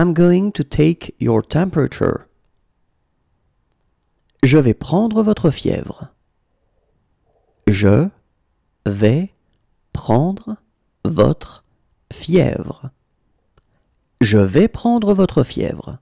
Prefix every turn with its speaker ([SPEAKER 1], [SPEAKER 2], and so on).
[SPEAKER 1] I'm going to take your temperature. Je vais prendre votre fièvre. Je vais prendre votre fièvre. Je vais prendre votre fièvre.